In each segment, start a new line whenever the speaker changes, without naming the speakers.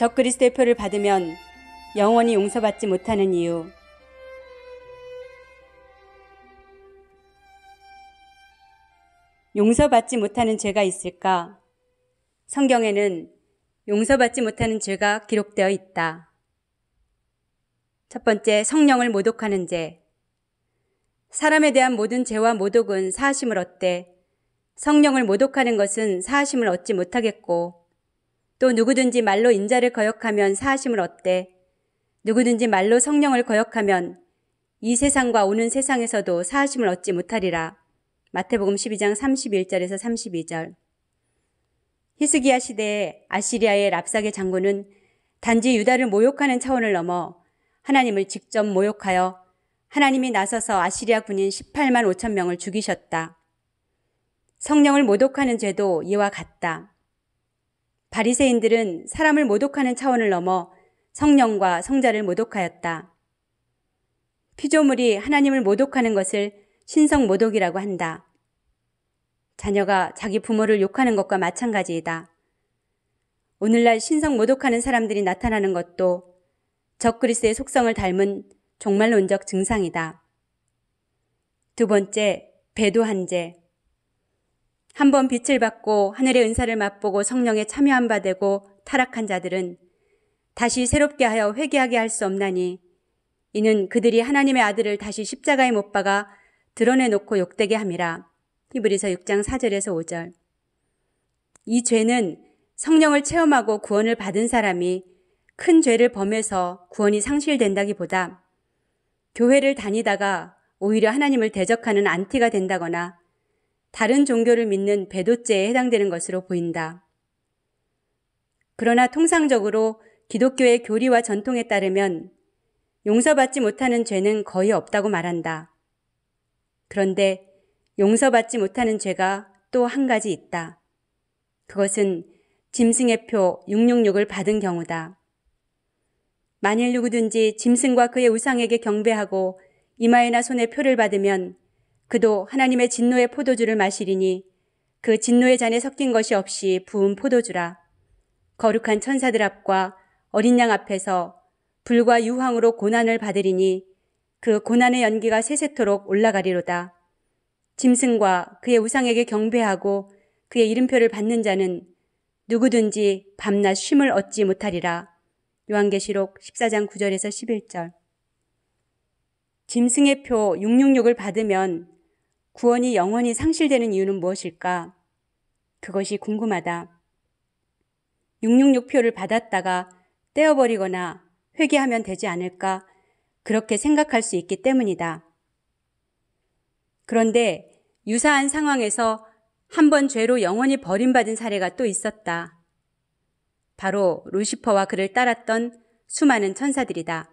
적그리스도의 표를 받으면 영원히 용서받지 못하는 이유. 용서받지 못하는 죄가 있을까? 성경에는 용서받지 못하는 죄가 기록되어 있다. 첫 번째, 성령을 모독하는 죄. 사람에 대한 모든 죄와 모독은 사심을 얻되 성령을 모독하는 것은 사심을 얻지 못하겠고 또 누구든지 말로 인자를 거역하면 사하심을 얻되 누구든지 말로 성령을 거역하면 이 세상과 오는 세상에서도 사하심을 얻지 못하리라. 마태복음 12장 31절에서 32절. 히스기야 시대에 아시리아의 랍사게 장군은 단지 유다를 모욕하는 차원을 넘어 하나님을 직접 모욕하여 하나님이 나서서 아시리아 군인 18만 5천 명을 죽이셨다. 성령을 모독하는 죄도 이와 같다. 바리새인들은 사람을 모독하는 차원을 넘어 성령과 성자를 모독하였다. 피조물이 하나님을 모독하는 것을 신성 모독이라고 한다. 자녀가 자기 부모를 욕하는 것과 마찬가지이다. 오늘날 신성 모독하는 사람들이 나타나는 것도 적그리스의 속성을 닮은 종말론적 증상이다. 두 번째, 배도한제 한번 빛을 받고 하늘의 은사를 맛보고 성령에 참여한 바 되고 타락한 자들은 다시 새롭게 하여 회개하게 할 수 없나니 이는 그들이 하나님의 아들을 다시 십자가에 못 박아 드러내 놓고 욕되게 함이라. 히브리서 6장 4절에서 5절. 이 죄는 성령을 체험하고 구원을 받은 사람이 큰 죄를 범해서 구원이 상실된다기보다 교회를 다니다가 오히려 하나님을 대적하는 안티가 된다거나 다른 종교를 믿는 배도죄에 해당되는 것으로 보인다. 그러나 통상적으로 기독교의 교리와 전통에 따르면 용서받지 못하는 죄는 거의 없다고 말한다. 그런데 용서받지 못하는 죄가 또 한 가지 있다. 그것은 짐승의 표 666을 받은 경우다. 만일 누구든지 짐승과 그의 우상에게 경배하고 이마에나 손에 표를 받으면 그도 하나님의 진노의 포도주를 마시리니 그 진노의 잔에 섞인 것이 없이 부은 포도주라. 거룩한 천사들 앞과 어린 양 앞에서 불과 유황으로 고난을 받으리니 그 고난의 연기가 세세토록 올라가리로다. 짐승과 그의 우상에게 경배하고 그의 이름표를 받는 자는 누구든지 밤낮 쉼을 얻지 못하리라. 요한계시록 14장 9절에서 11절. 짐승의 표 666을 받으면 구원이 영원히 상실되는 이유는 무엇일까? 그것이 궁금하다. 666표를 받았다가 떼어버리거나 회개하면 되지 않을까? 그렇게 생각할 수 있기 때문이다. 그런데 유사한 상황에서 한 번 죄로 영원히 버림받은 사례가 또 있었다. 바로 루시퍼와 그를 따랐던 수많은 천사들이다.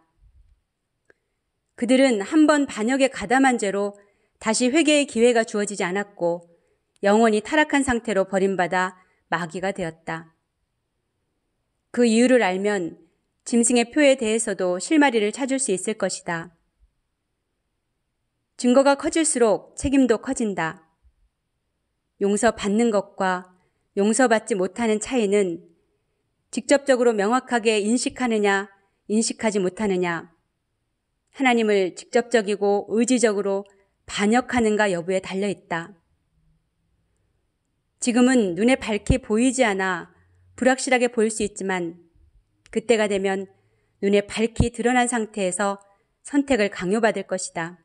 그들은 한 번 반역에 가담한 죄로 다시 회개의 기회가 주어지지 않았고 영원히 타락한 상태로 버림받아 마귀가 되었다. 그 이유를 알면 짐승의 표에 대해서도 실마리를 찾을 수 있을 것이다. 증거가 커질수록 책임도 커진다. 용서받는 것과 용서받지 못하는 차이는 직접적으로 명확하게 인식하느냐, 인식하지 못하느냐, 하나님을 직접적이고 의지적으로 반역하는가 여부에 달려 있다. 지금은 눈에 밝게 보이지 않아 불확실하게 보일 수 있지만 그때가 되면 눈에 밝히 드러난 상태에서 선택을 강요받을 것이다.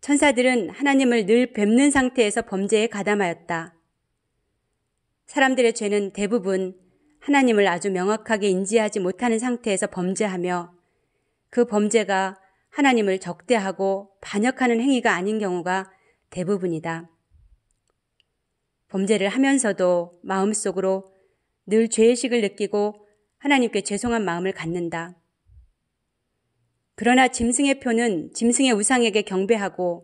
천사들은 하나님을 늘 뵙는 상태에서 범죄에 가담하였다. 사람들의 죄는 대부분 하나님을 아주 명확하게 인지하지 못하는 상태에서 범죄하며 그 범죄가 하나님을 적대하고 반역하는 행위가 아닌 경우가 대부분이다. 범죄를 하면서도 마음속으로 늘 죄의식을 느끼고 하나님께 죄송한 마음을 갖는다. 그러나 짐승의 표는 짐승의 우상에게 경배하고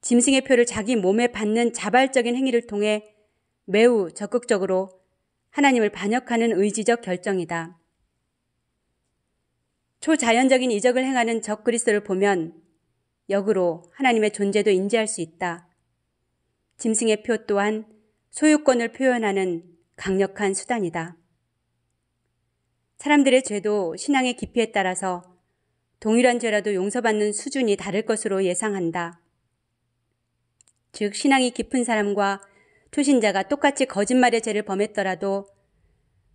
짐승의 표를 자기 몸에 받는 자발적인 행위를 통해 매우 적극적으로 하나님을 반역하는 의지적 결정이다. 초자연적인 이적을 행하는 적그리스를 보면 역으로 하나님의 존재도 인지할 수 있다. 짐승의 표 또한 소유권을 표현하는 강력한 수단이다. 사람들의 죄도 신앙의 깊이에 따라서 동일한 죄라도 용서받는 수준이 다를 것으로 예상한다. 즉, 신앙이 깊은 사람과 초신자가 똑같이 거짓말의 죄를 범했더라도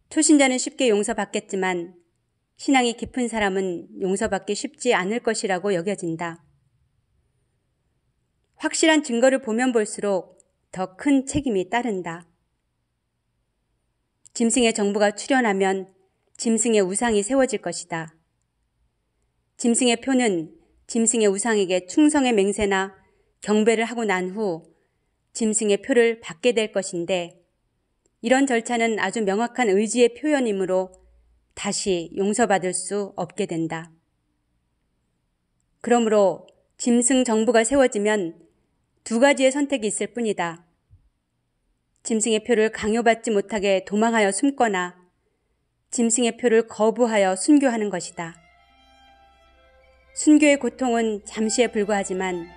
초신자는 쉽게 용서받겠지만 신앙이 깊은 사람은 용서받기 쉽지 않을 것이라고 여겨진다. 확실한 증거를 보면 볼수록 더 큰 책임이 따른다. 짐승의 정부가 출현하면 짐승의 우상이 세워질 것이다. 짐승의 표는 짐승의 우상에게 충성의 맹세나 경배를 하고 난 후 짐승의 표를 받게 될 것인데 이런 절차는 아주 명확한 의지의 표현이므로 다시 용서받을 수 없게 된다. 그러므로 짐승 정부가 세워지면 두 가지의 선택이 있을 뿐이다. 짐승의 표를 강요받지 못하게 도망하여 숨거나 짐승의 표를 거부하여 순교하는 것이다. 순교의 고통은 잠시에 불과하지만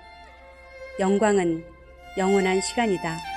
영광은 영원한 시간이다.